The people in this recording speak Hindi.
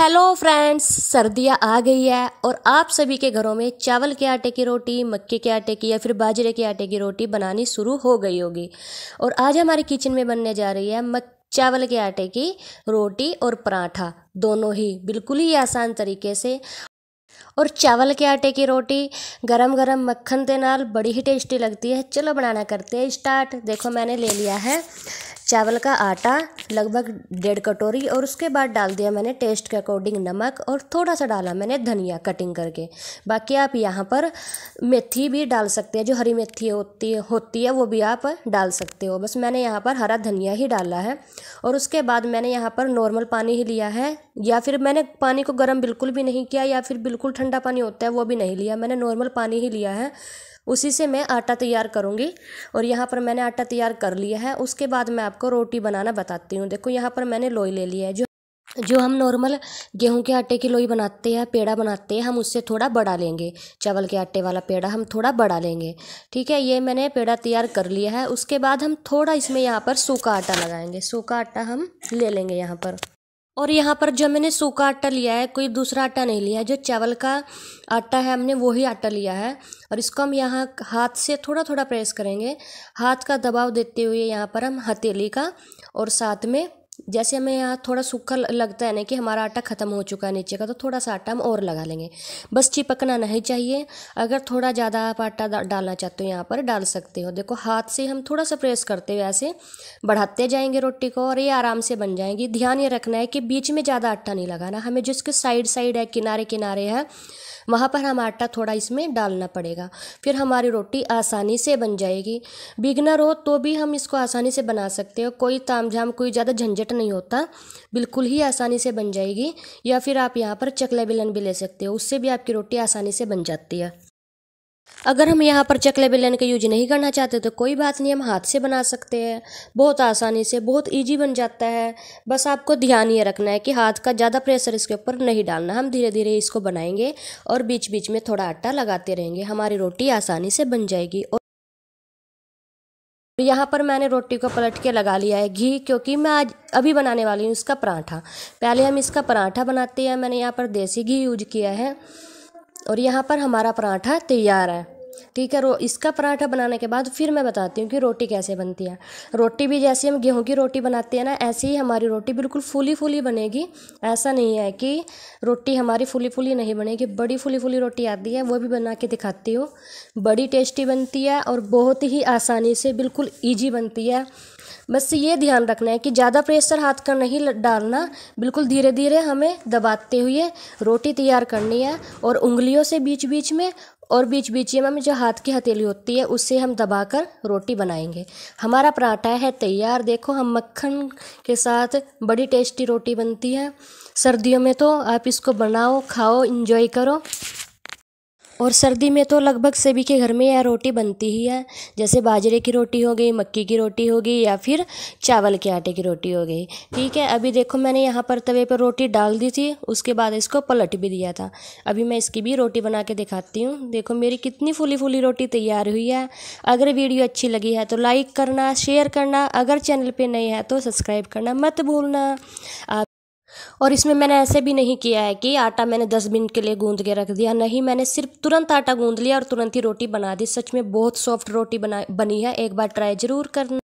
हेलो फ्रेंड्स सर्दियाँ आ गई है और आप सभी के घरों में चावल के आटे की रोटी मक्के के आटे की या फिर बाजरे के आटे की रोटी बनानी शुरू हो गई होगी और आज हमारे किचन में बनने जा रही है मक चावल के आटे की रोटी और पराठा दोनों ही बिल्कुल ही आसान तरीके से और चावल के आटे की रोटी गरम गरम मक्खन के नाल बड़ी ही टेस्टी लगती है चलो बनाना करते हैं स्टार्ट देखो मैंने ले लिया है चावल का आटा लगभग डेढ़ कटोरी और उसके बाद डाल दिया मैंने टेस्ट के अकॉर्डिंग नमक और थोड़ा सा डाला मैंने धनिया कटिंग करके बाकी आप यहाँ पर मेथी भी डाल सकते हैं जो हरी मेथी होती है होती है वो भी आप डाल सकते हो बस मैंने यहाँ पर हरा धनिया ही डाला है और उसके बाद मैंने यहाँ पर नॉर्मल पानी ही लिया है या फिर मैंने पानी को गर्म बिल्कुल भी नहीं किया या फिर बिल्कुल ठंडा पानी होता है वो भी नहीं लिया मैंने नॉर्मल पानी ही लिया है उसी से मैं आटा तैयार करूँगी और यहाँ पर मैंने आटा तैयार कर लिया है उसके बाद मैं आपको रोटी बनाना बताती हूँ देखो यहाँ पर मैंने लोई ले लिया है जो जो हम नॉर्मल गेहूं के आटे की लोई बनाते हैं पेड़ा बनाते हैं हम उससे थोड़ा बड़ा लेंगे चावल के आटे वाला पेड़ा हम थोड़ा बड़ा लेंगे ठीक है ये मैंने पेड़ा तैयार कर लिया है उसके बाद हम थोड़ा इसमें यहाँ पर सूखा आटा लगाएंगे सूखा आटा हम ले लेंगे यहाँ पर और यहाँ पर जो मैंने सूखा आटा लिया है कोई दूसरा आटा नहीं लिया है जो चावल का आटा है हमने वही आटा लिया है और इसको हम यहाँ हाथ से थोड़ा थोड़ा प्रेस करेंगे हाथ का दबाव देते हुए यहाँ पर हम हथेली का और साथ में जैसे हमें यहाँ थोड़ा सूखा लगता है ना कि हमारा आटा ख़त्म हो चुका है नीचे का तो थोड़ा सा आटा हम और लगा लेंगे बस चिपकना नहीं चाहिए अगर थोड़ा ज़्यादा आप आटा डालना चाहते हो यहाँ पर डाल सकते हो देखो हाथ से हम थोड़ा सा प्रेस करते हुए ऐसे बढ़ाते जाएंगे रोटी को और ये आराम से बन जाएंगी ध्यान ये रखना है कि बीच में ज़्यादा आटा नहीं लगाना हमें जिसके साइड साइड है किनारे किनारे है वहाँ पर हम आटा थोड़ा इसमें डालना पड़ेगा फिर हमारी रोटी आसानी से बन जाएगी बिगनर हो तो भी हम इसको आसानी से बना सकते हो कोई ताम झाम कोई ज़्यादा झंझट वेट नहीं होता बिल्कुल ही आसानी से बन जाएगी या फिर आप यहाँ पर चकले बेलन भी ले सकते हो उससे भी आपकी रोटी आसानी से बन जाती है अगर हम यहाँ पर चकले बेलन का यूज नहीं करना चाहते तो कोई बात नहीं हम हाथ से बना सकते हैं बहुत आसानी से बहुत इजी बन जाता है बस आपको ध्यान ये रखना है कि हाथ का ज़्यादा प्रेशर इसके ऊपर नहीं डालना हम धीरे धीरे इसको बनाएंगे और बीच बीच में थोड़ा आटा लगाते रहेंगे हमारी रोटी आसानी से बन जाएगी और तो यहाँ पर मैंने रोटी को पलट के लगा लिया है घी क्योंकि मैं आज अभी बनाने वाली हूँ इसका पराठा पहले हम इसका पराठा बनाते हैं मैंने यहाँ पर देसी घी यूज किया है और यहाँ पर हमारा पराठा तैयार है ठीक है रो इसका पराठा बनाने के बाद फिर मैं बताती हूँ कि रोटी कैसे बनती है रोटी भी जैसे हम गेहूँ की रोटी बनाते हैं ना ऐसे ही हमारी रोटी बिल्कुल फूली फूली बनेगी ऐसा नहीं है कि रोटी हमारी फूली फूली नहीं बनेगी बड़ी फूली फूली रोटी आती है वो भी बना के दिखाती हूँ बड़ी टेस्टी बनती है और बहुत ही आसानी से बिल्कुल ईजी बनती है बस ये ध्यान रखना है कि ज़्यादा प्रेशर हाथ का नहीं डालना बिल्कुल धीरे धीरे हमें दबाते हुए रोटी तैयार करनी है और उंगलियों से बीच बीच में और बीच बीच में हमें जो हाथ की हथेली होती है उसे हम दबाकर रोटी बनाएंगे हमारा पराठा है तैयार देखो हम मक्खन के साथ बड़ी टेस्टी रोटी बनती है सर्दियों में तो आप इसको बनाओ खाओ इन्जॉय करो और सर्दी में तो लगभग सभी के घर में यह रोटी बनती ही है जैसे बाजरे की रोटी हो गई मक्की की रोटी होगी या फिर चावल के आटे की रोटी हो गई ठीक है अभी देखो मैंने यहाँ पर तवे पर रोटी डाल दी थी उसके बाद इसको पलट भी दिया था अभी मैं इसकी भी रोटी बना के दिखाती हूँ देखो मेरी कितनी फूली फूली रोटी तैयार हुई है अगर वीडियो अच्छी लगी है तो लाइक करना शेयर करना अगर चैनल पर नहीं है तो सब्सक्राइब करना मत भूलना आप और इसमें मैंने ऐसे भी नहीं किया है कि आटा मैंने दस मिनट के लिए गूंद के रख दिया नहीं मैंने सिर्फ तुरंत आटा गूंद लिया और तुरंत ही रोटी बना दी सच में बहुत सॉफ्ट रोटी बना बनी है एक बार ट्राई ज़रूर करना